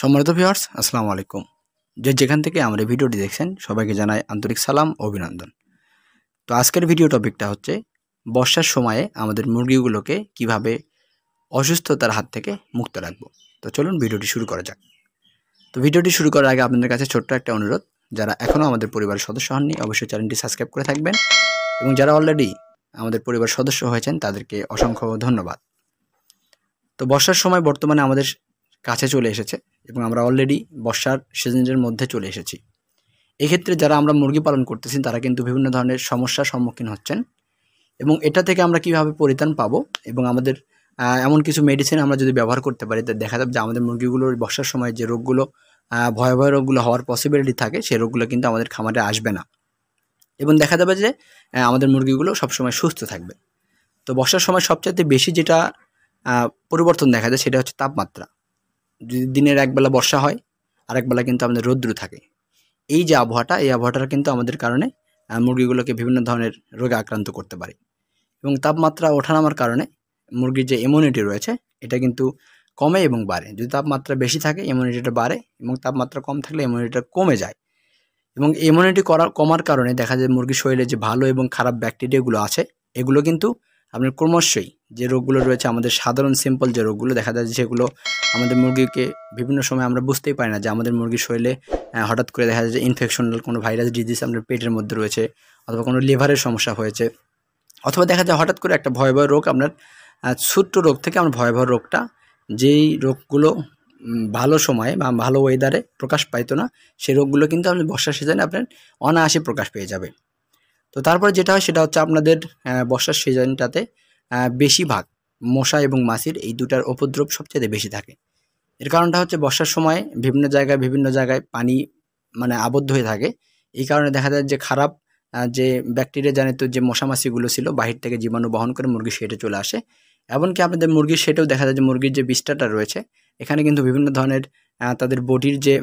সম্মানিত ভিউয়ার্স আসসালামু আলাইকুম যে যেখান থেকে আমার এই ভিডিওটি দেখছেন সবাইকে জানাই আন্তরিক সালাম অভিনন্দন তো আজকের ভিডিও টপিকটা হচ্ছে বর্ষার সময়ে আমাদের মুরগিগুলোকে কিভাবে অসুস্থতার হাত থেকে মুক্ত রাখবো তো চলুন ভিডিওটি শুরু করা যাক তো ভিডিওটি শুরু করার আগে আপনাদের কাছে ছোট্ট একটা অনুরোধ যারা এখনও আমাদের পরিবারের সদস্য হননি অবশ্যই চ্যানেলটি সাবস্ক্রাইব করে থাকবেন এবং যারা অলরেডি আমাদের পরিবার সদস্য হয়েছেন তাদেরকে অসংখ্য ধন্যবাদ তো বর্ষার সময় বর্তমানে আমাদের কাছে চলে এসেছে এবং আমরা অলরেডি বর্ষার সিজনের মধ্যে চলে এসেছি এক্ষেত্রে যারা আমরা মুরগি পালন করতেছি তারা কিন্তু বিভিন্ন ধরনের সমস্যার সম্মুখীন হচ্ছেন এবং এটা থেকে আমরা কিভাবে পরিত্রাণ পাবো এবং আমাদের এমন কিছু মেডিসিন আমরা যদি ব্যবহার করতে পারি তা দেখা যাবে যে আমাদের মুরগিগুলোর বর্ষার সময় যে রোগগুলো ভয়াবহ রোগগুলো হওয়ার পসিবিলিটি থাকে সেই রোগগুলো কিন্তু আমাদের খামারে আসবে না এবং দেখা যাবে যে আমাদের মুরগিগুলো সবসময় সুস্থ থাকবে তো বর্ষার সময় সবচাইতে বেশি যেটা পরিবর্তন দেখা যায় সেটা হচ্ছে তাপমাত্রা দিনের একবেলা বর্ষা হয় আর একবেলা কিন্তু আমাদের রৌদ্র থাকে এই যে আবহাওয়াটা এই আবহাওয়াটা কিন্তু আমাদের কারণে মুরগিগুলোকে বিভিন্ন ধরনের রোগে আক্রান্ত করতে পারে এবং তাপমাত্রা ওঠানামার কারণে মুরগির যে ইমিউনিটি রয়েছে এটা কিন্তু কমে এবং বাড়ে যদি তাপমাত্রা বেশি থাকে ইমিউনিটিটা বাড়ে এবং তাপমাত্রা কম থাকলে ইমিউনিটিটা কমে যায় এবং ইমিউনিটি করা কমার কারণে দেখা যায় মুরগির শরীরে যে ভালো এবং খারাপ ব্যাকটেরিয়াগুলো আছে এগুলো কিন্তু আপনার ক্রমশই যে রোগগুলো রয়েছে আমাদের সাধারণ সিম্পল যে রোগগুলো দেখা যায় সেগুলো আমাদের মুরগিকে বিভিন্ন সময় আমরা বুঝতেই পারি না যে আমাদের মুরগির শরীরে হঠাৎ করে দেখা যায় যে ইনফেকশনাল কোনো ভাইরাস ডিজিজ আপনার পেটের মধ্যে রয়েছে অথবা কোনো লিভারের সমস্যা হয়েছে অথবা দেখা যায় হঠাৎ করে একটা ভয়াবহ রোগ আপনার ছোট্ট রোগ থেকে আমরা ভয়াবহ রোগটা যেই রোগগুলো ভালো সময়ে বা ভালো ওয়েদারে প্রকাশ পাইতো না সেই রোগগুলো কিন্তু আপনি বর্ষার সিজনে আপনার অনায়াসে প্রকাশ পেয়ে যাবে তো তারপরে যেটা হয় সেটা হচ্ছে আপনাদের বর্ষার সিজনটাতে বেশিরভাগ মশা এবং মাছির এই দুটার উপদ্রব সবচেয়ে বেশি থাকে এর কারণটা হচ্ছে বর্ষার সময় বিভিন্ন জায়গায় বিভিন্ন জায়গায় পানি মানে আবদ্ধ হয়ে থাকে এই কারণে দেখা যায় যে খারাপ যে ব্যাকটেরিয়া জানিত যে মশামাছিগুলো ছিল বাহির থেকে জীবাণু বহন করে মুরগির সেটে চলে আসে এমনকি আপনাদের মুরগির শেটেও দেখা যায় যে মুরগির যে বিষ্ঠাটা রয়েছে এখানে কিন্তু বিভিন্ন ধরনের তাদের বডির যে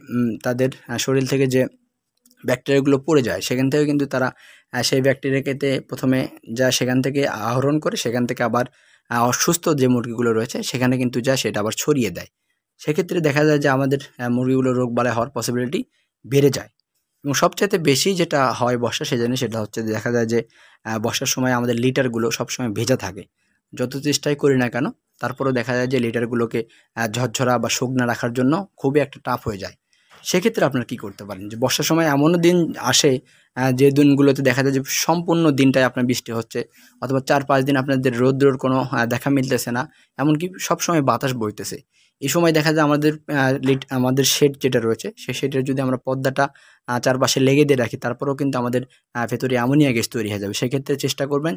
তাদের শরীর থেকে যে ব্যাকটেরিয়াগুলো পড়ে যায় সেখান থেকেও কিন্তু তারা সেই ব্যাকটেরিয়াকে প্রথমে যা সেখান থেকে আহরণ করে সেখান থেকে আবার অসুস্থ যে মুরগিগুলো রয়েছে সেখানে কিন্তু যা সেটা আবার ছড়িয়ে দেয় সেক্ষেত্রে দেখা যায় যে আমাদের মুরগিগুলো রোগ বালাই হওয়ার পসিবিলিটি বেড়ে যায় এবং সবচাইতে বেশি যেটা হয় বর্ষা সেজন্য সেটা হচ্ছে দেখা যায় যে বর্ষার সময় আমাদের লিটারগুলো সবসময় ভেজা থাকে যত চেষ্টাই করি না কেন তারপরেও দেখা যায় যে লিটারগুলোকে ঝরঝরা বা শুকনা রাখার জন্য খুবই একটা টাফ হয়ে যায় সেক্ষেত্রে আপনারা কি করতে পারেন যে বর্ষার সময় এমনও দিন আসে যে দিনগুলোতে দেখা যায় যে সম্পূর্ণ দিনটাই আপনার বৃষ্টি হচ্ছে অথবা চার পাঁচ দিন আপনাদের রোদ্রোর কোনো দেখা মিলতেছে না এমনকি সবসময় বাতাস বইতেছে এই সময় দেখা যায় আমাদের আমাদের শেড যেটা রয়েছে সেই শেডের যদি আমরা পর্দাটা চারপাশে লেগে দিয়ে রাখি তারপরেও কিন্তু আমাদের ভেতরে অ্যামোনিয়া গ্যাস তৈরি হয়ে যাবে সেক্ষেত্রে চেষ্টা করবেন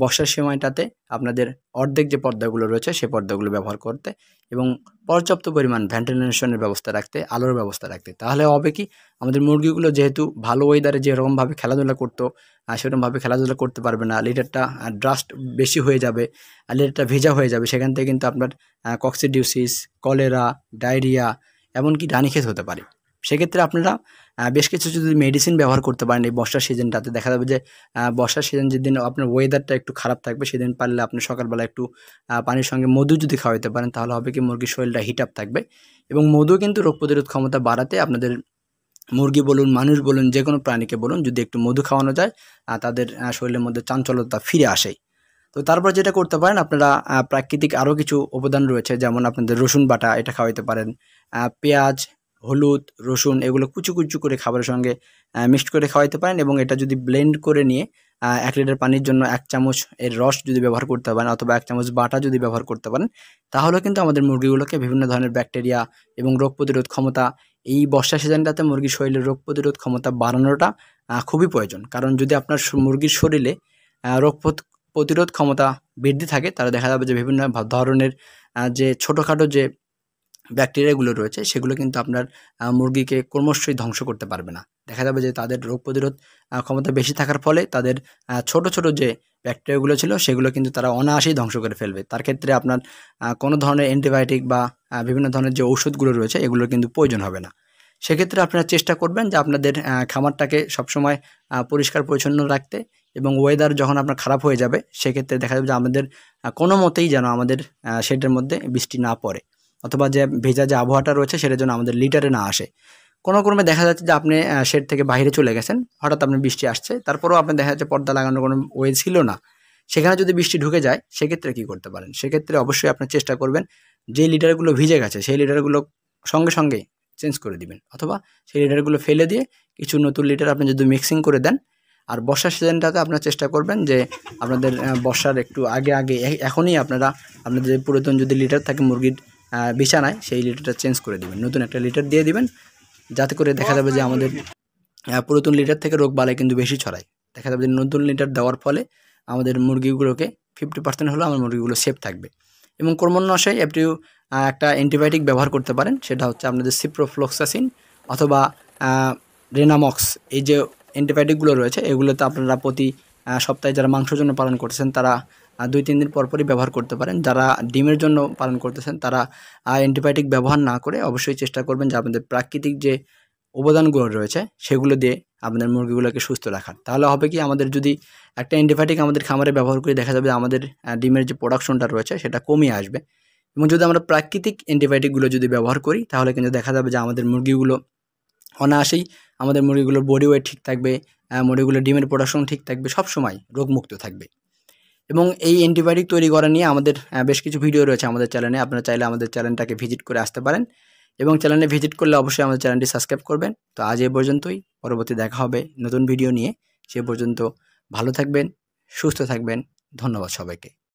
বর্ষার সময়টাতে আপনাদের অর্ধেক যে পর্দাগুলো রয়েছে সে পর্দাগুলো ব্যবহার করতে এবং পর্যাপ্ত পরিমাণ ভেন্টিলেশনের ব্যবস্থা রাখতে আলোর ব্যবস্থা রাখতে তাহলে হবে কি আমাদের মুরগিগুলো যেহেতু ভালো ওয়েদারে যেরকমভাবে খেলাধুলা করতো সেরকমভাবে খেলাধুলা করতে পারবে না লিটারটা ড্রাস্ট বেশি হয়ে যাবে লিটারটা ভেজা হয়ে যাবে সেখান থেকে কিন্তু আপনার কক্সিডিউসিস কলেরা ডায়রিয়া এমনকি রানীক্ষেত হতে পারে সেক্ষেত্রে আপনারা বেশ কিছু যদি মেডিসিন ব্যবহার করতে পারেন এই বর্ষার সিজনটাতে দেখা যাবে যে বর্ষার সিজন যেদিন আপনার ওয়েদারটা একটু খারাপ থাকবে সেদিন পারলে আপনি সকালবেলা একটু পানির সঙ্গে মধু যদি খাওয়াতে পারেন তাহলে হবে কি মুরগির শরীরটা হিট আপ থাকবে এবং মধু কিন্তু রোগ প্রতিরোধ ক্ষমতা বাড়াতে আপনাদের মুরগি বলুন মানুষ বলুন যে কোনো প্রাণীকে বলুন যদি একটু মধু খাওয়ানো যায় তাদের শরীরের মধ্যে চাঞ্চলতা ফিরে আসে তো তারপর যেটা করতে পারেন আপনারা প্রাকৃতিক আরও কিছু উপাদান রয়েছে যেমন আপনাদের রসুন বাটা এটা খাওয়াইতে পারেন পেঁয়াজ হলুদ রসুন এগুলো কুচু কুচু করে খাবারের সঙ্গে মিক্সড করে খাওয়াইতে পারেন এবং এটা যদি ব্লেন্ড করে নিয়ে এক লিটার পানির জন্য এক চামচ এর রস যদি ব্যবহার করতে পারেন অথবা এক চামচ বাটা যদি ব্যবহার করতে পারেন তাহলেও কিন্তু আমাদের মুরগিগুলোকে বিভিন্ন ধরনের ব্যাকটেরিয়া এবং রোগ প্রতিরোধ ক্ষমতা এই বর্ষা সিজনটাতে মুরগির শরীরের রোগ প্রতিরোধ ক্ষমতা বাড়ানোটা খুবই প্রয়োজন কারণ যদি আপনার মুরগির শরীরে রোগ প্রতিরোধ ক্ষমতা বৃদ্ধি থাকে তাহলে দেখা যাবে যে বিভিন্ন ধরনের যে ছোটোখাটো যে ব্যাকটেরিয়াগুলো রয়েছে সেগুলো কিন্তু আপনার মুরগিকে ক্রমশই ধ্বংস করতে পারবে না দেখা যাবে যে তাদের রোগ প্রতিরোধ ক্ষমতা বেশি থাকার ফলে তাদের ছোট ছোট যে ব্যাকটেরিয়াগুলো ছিল সেগুলো কিন্তু তারা অনায়াসেই ধ্বংস করে ফেলবে তার ক্ষেত্রে আপনার কোনো ধরনের অ্যান্টিবায়োটিক বা বিভিন্ন ধরনের যে ওষুধগুলো রয়েছে এগুলোর কিন্তু প্রয়োজন হবে না সেক্ষেত্রে আপনারা চেষ্টা করবেন যে আপনাদের খামারটাকে সবসময় পরিষ্কার পরিচ্ছন্ন রাখতে এবং ওয়েদার যখন আপনার খারাপ হয়ে যাবে সেক্ষেত্রে দেখা যাবে যে আমাদের কোনো মতেই যেন আমাদের শেডের মধ্যে বৃষ্টি না পড়ে অথবা যে ভেজা যে আবহাওয়াটা রয়েছে সেটা যেন আমাদের লিটারে না আসে কোনো ক্রমে দেখা যাচ্ছে যে আপনি শেড থেকে বাইরে চলে গেছেন হঠাৎ আপনার বৃষ্টি আসছে তারপরেও আপনি দেখা যাচ্ছে পর্দা লাগানোর কোনো ওয়ে ছিল না সেখানে যদি বৃষ্টি ঢুকে যায় সেক্ষেত্রে কি করতে পারেন সেক্ষেত্রে অবশ্যই আপনার চেষ্টা করবেন যে লিটারগুলো ভিজে গেছে সেই লিটারগুলো সঙ্গে সঙ্গে চেঞ্জ করে দিবেন অথবা সেই লিটারগুলো ফেলে দিয়ে কিছু নতুন লিটার আপনি যদি মিক্সিং করে দেন আর বর্ষার সিজনটাতে আপনারা চেষ্টা করবেন যে আপনাদের বর্ষার একটু আগে আগে এখনই আপনারা আপনাদের পুরাতন যদি লিটার থাকে মুরগির বিছানায় সেই লিটারটা চেঞ্জ করে দিবেন নতুন একটা লিটার দিয়ে দিবেন যাতে করে দেখা যাবে যে আমাদের পুরাতন লিটার থেকে রোগ বালাই কিন্তু বেশি ছড়ায় দেখা যাবে যে নতুন লিটার দেওয়ার ফলে আমাদের মুরগিগুলোকে ফিফটি পার্সেন্ট হলেও আমার মুরগিগুলো সেফ থাকবে এবং কর্মন্যাশায় আপনিও একটা অ্যান্টিবায়োটিক ব্যবহার করতে পারেন সেটা হচ্ছে আপনাদের সিপ্রোফ্লোক্সাসিন অথবা রেনামক্স এই যে অ্যান্টিবায়োটিকগুলো রয়েছে এগুলোতে আপনারা প্রতি সপ্তাহে যারা মাংসের জন্য পালন করছেন তারা দুই তিন দিন পরপরই ব্যবহার করতে পারেন যারা ডিমের জন্য পালন করতেছেন তারা অ্যান্টিবায়োটিক ব্যবহার না করে অবশ্যই চেষ্টা করবেন যে আপনাদের প্রাকৃতিক যে উপাদানগুলো রয়েছে সেগুলো দিয়ে আপনাদের মুরগিগুলোকে সুস্থ রাখার তাহলে হবে কি আমাদের যদি একটা অ্যান্টিবায়োটিক আমাদের খামারে ব্যবহার করে দেখা যাবে আমাদের ডিমের যে প্রোডাকশনটা রয়েছে সেটা কমিয়ে আসবে এবং যদি আমরা প্রাকৃতিক অ্যান্টিবায়োটিকগুলো যদি ব্যবহার করি তাহলে কিন্তু দেখা যাবে যে আমাদের মুরগিগুলো অনায়াসেই আমাদের মুরগিগুলোর বডি ওয়েট ঠিক থাকবে মুরগিগুলোর ডিমের প্রোডাকশন ঠিক থাকবে সব সময় রোগমুক্ত থাকবে এবং এই অ্যান্টিবায়োটিক তৈরি করা নিয়ে আমাদের বেশ কিছু ভিডিও রয়েছে আমাদের চ্যানেলে আপনারা চাইলে আমাদের চ্যানেলটাকে ভিজিট করে আসতে পারেন এবং চ্যানেলে ভিজিট করলে অবশ্যই আমাদের চ্যানেলটি সাবস্ক্রাইব করবেন তো আজ এ পর্যন্তই পরবর্তী দেখা হবে নতুন ভিডিও নিয়ে সে পর্যন্ত ভালো থাকবেন সুস্থ থাকবেন ধন্যবাদ সবাইকে